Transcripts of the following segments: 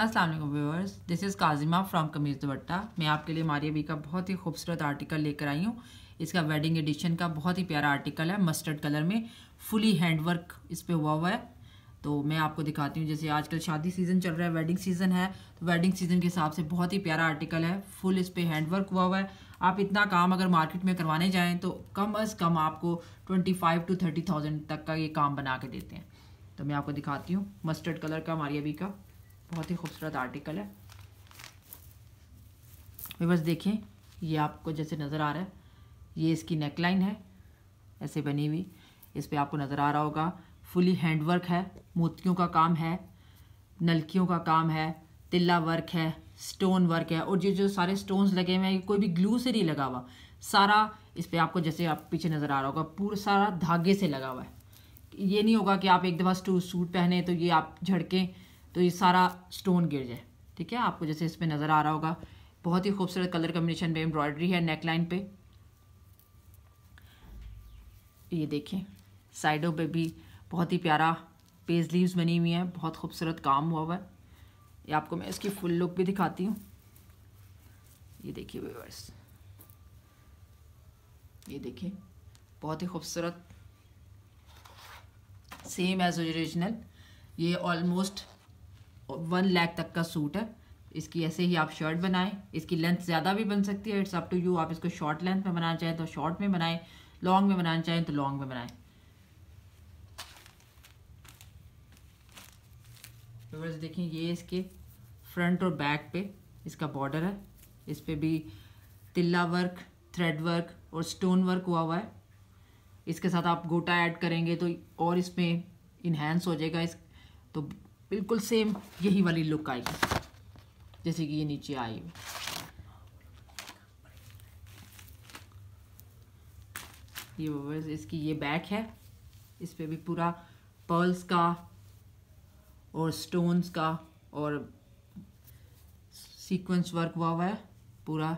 Aslam viewers this is Kazima from कमीर दुबट्टा मैं आपके लिए मारिया बी का बहुत ही खूबसूरत आर्टिकल लेकर आई हूँ इसका वेडिंग एडिशन का बहुत ही प्यारा आर्टिकल है मस्टर्ड कलर में फुली हैंड वर्क इस पर हुआ हुआ है तो मैं आपको दिखाती हूँ जैसे आजकल शादी सीज़न चल रहा है वेडिंग सीज़न है तो वेडिंग सीज़न के हिसाब से बहुत ही प्यारा आर्टिकल है फुल इस पर हैंड वर्क हुआ हुआ है आप इतना काम अगर मार्केट में करवाने जाएँ तो कम अज़ कम आपको twenty five to thirty thousand तक का ये काम बना के देते हैं तो मैं आपको दिखाती हूँ मस्टर्ड कलर का मारिया बी का बहुत ही खूबसूरत आर्टिकल है बस देखें ये आपको जैसे नज़र आ रहा है ये इसकी नेकलाइन है ऐसे बनी हुई इस पर आपको नज़र आ रहा होगा फुली हैंडवर्क है मोतियों का काम है नलकियों का काम है तिल्ला वर्क है स्टोन वर्क है और ये जो सारे स्टोन्स लगे हुए हैं कोई भी ग्लू से नहीं लगा हुआ सारा इस पर आपको जैसे आप पीछे नज़र आ रहा होगा पूरा सारा धागे से लगा हुआ है ये नहीं होगा कि आप एक दफ़ा सूट पहने तो ये आप झड़कें तो ये सारा स्टोन गिर जाए ठीक है आपको जैसे इसमें नज़र आ रहा होगा बहुत ही खूबसूरत कलर कम्बिनेशन पे एम्ब्रॉयडरी है नेक लाइन पे ये देखें साइडों पे भी बहुत ही प्यारा पेज लीव्स बनी हुई हैं बहुत खूबसूरत काम हुआ हुआ है ये आपको मैं इसकी फुल लुक भी दिखाती हूँ ये देखिए व्यूवर्स ये देखिए बहुत ही खूबसूरत सेम एज ओरिजिनल ये ऑलमोस्ट वन लैख तक का सूट है इसकी ऐसे ही आप शर्ट बनाएं इसकी लेंथ ज़्यादा भी बन सकती है इट्स अप टू यू आप इसको शॉर्ट लेंथ में बनाना चाहें तो शॉर्ट में बनाएं लॉन्ग में बनाना चाहें तो लॉन्ग में बनाएं व्यूवर्स देखें ये इसके फ्रंट और बैक पे इसका बॉर्डर है इस पर भी तिल्ला वर्क थ्रेड वर्क और स्टोन वर्क हुआ हुआ है इसके साथ आप गोटा ऐड करेंगे तो और इसमें इन्हेंस हो जाएगा इस तो बिल्कुल सेम यही वाली लुक आएगी जैसे कि ये नीचे आई हुई ये वर्स इसकी ये बैक है इस पर भी पूरा पर्ल्स का और स्टोन्स का और सीक्वेंस वर्क हुआ हुआ है पूरा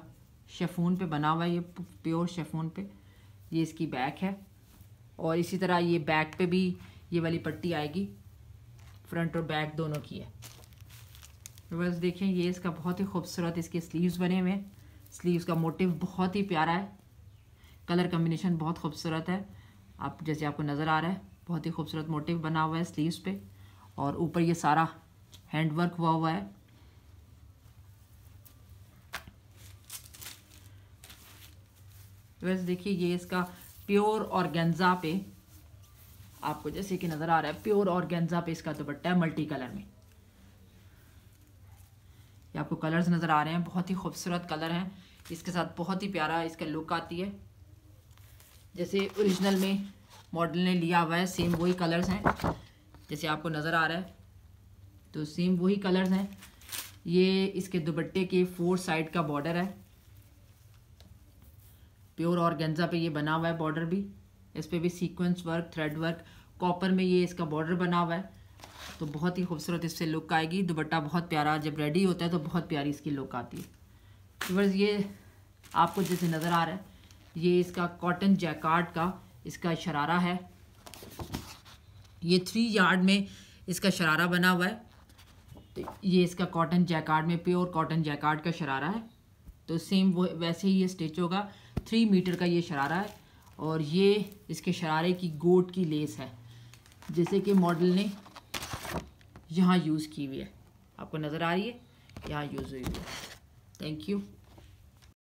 शेफून पे बना हुआ है ये प्योर शेफून पे ये इसकी बैक है और इसी तरह ये बैक पे भी ये वाली पट्टी आएगी फ्रंट और बैक दोनों की है बस देखें ये इसका बहुत ही खूबसूरत इसके स्लीव्स बने हुए हैं स्लीव्स का मोटिव बहुत ही प्यारा है कलर कम्बिनेशन बहुत खूबसूरत है आप जैसे आपको नज़र आ रहा है बहुत ही खूबसूरत मोटिव बना हुआ है स्लीव्स पे और ऊपर ये सारा हैंडवर्क हुआ हुआ है बस देखिए ये इसका प्योर और पे आपको जैसे कि नज़र आ रहा है प्योर ऑर्गेन्जा पे इसका दुपट्टा है मल्टी कलर में ये आपको कलर्स नज़र आ रहे हैं बहुत ही खूबसूरत कलर हैं इसके साथ बहुत ही प्यारा इसका लुक आती है जैसे ओरिजिनल में मॉडल ने लिया हुआ है सेम वही कलर्स हैं जैसे आपको नज़र आ रहा है तो सेम वही कलर्स हैं ये इसके दुपट्टे के फोर साइड का बॉर्डर है प्योर और गेंजा पे ये बना हुआ है बॉर्डर भी इस पर भी sequence work thread work copper में ये इसका बॉर्डर बना हुआ है तो बहुत ही खूबसूरत इससे लुक आएगी दुपट्टा बहुत प्यारा जब रेडी होता है तो बहुत प्यारी इसकी लुक आती है तो बस ये आपको जैसे नज़र आ रहा है ये इसका कॉटन जैकार्ड का इसका शरारा है ये थ्री यार्ड में इसका शरारा बना हुआ है तो ये इसका कॉटन जैकार्ड में प्योर कॉटन जैकार्ड का शरारा है तो सेम वो वैसे ही ये स्टिच होगा थ्री मीटर का ये शरारा है और ये इसके शरारे की गोट की लेस है जैसे कि मॉडल ने यहाँ यूज़ की हुई है आपको नज़र आ रही है यहाँ यूज़ हुई हुई है थैंक यू